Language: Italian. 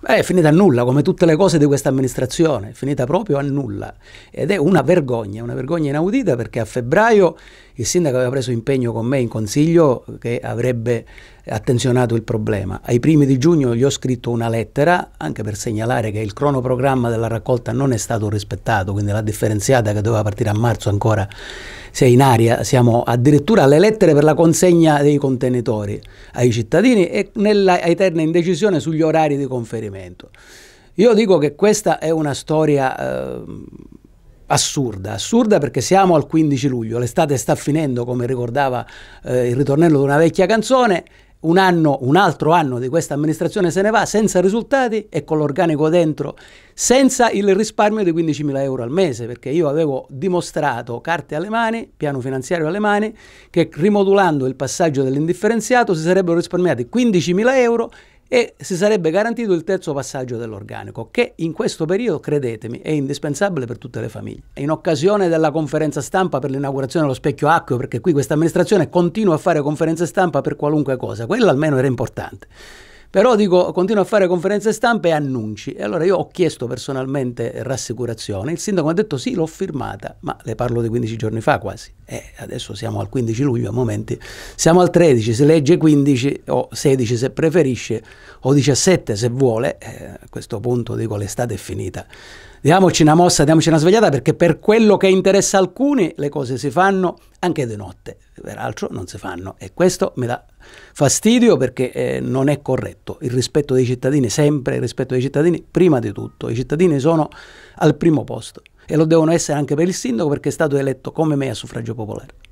Beh, è finita a nulla, come tutte le cose di questa amministrazione, è finita proprio a nulla. Ed è una vergogna, una vergogna inaudita perché a febbraio il sindaco aveva preso impegno con me in consiglio che avrebbe attenzionato il problema. Ai primi di giugno gli ho scritto una lettera anche per segnalare che il cronoprogramma della raccolta non è stato rispettato, quindi la differenziata che doveva partire a marzo ancora si è in aria, siamo addirittura alle lettere per la consegna dei contenitori ai cittadini e nella eterna indecisione sugli orari di conferimento. Io dico che questa è una storia... Eh, assurda, assurda perché siamo al 15 luglio, l'estate sta finendo come ricordava eh, il ritornello di una vecchia canzone un, anno, un altro anno di questa amministrazione se ne va senza risultati e con l'organico dentro, senza il risparmio di 15.000 euro al mese, perché io avevo dimostrato carte alle mani, piano finanziario alle mani, che rimodulando il passaggio dell'indifferenziato si sarebbero risparmiati 15.000 euro e si sarebbe garantito il terzo passaggio dell'organico, che in questo periodo, credetemi, è indispensabile per tutte le famiglie. In occasione della conferenza stampa per l'inaugurazione dello specchio acqueo, perché qui questa amministrazione continua a fare conferenze stampa per qualunque cosa, quella almeno era importante. Però dico, continua a fare conferenze stampa e annunci. E allora io ho chiesto personalmente rassicurazione. Il sindaco mi ha detto sì, l'ho firmata, ma le parlo di 15 giorni fa quasi. E adesso siamo al 15 luglio a momenti. Siamo al 13, si legge 15 o 16 se preferisce, o 17 se vuole. Eh, a questo punto dico l'estate è finita. Diamoci una mossa, diamoci una svegliata perché per quello che interessa alcuni le cose si fanno, anche di notte, peraltro non si fanno e questo mi dà fastidio perché eh, non è corretto. Il rispetto dei cittadini, sempre il rispetto dei cittadini, prima di tutto, i cittadini sono al primo posto e lo devono essere anche per il sindaco perché è stato eletto come me a suffragio popolare.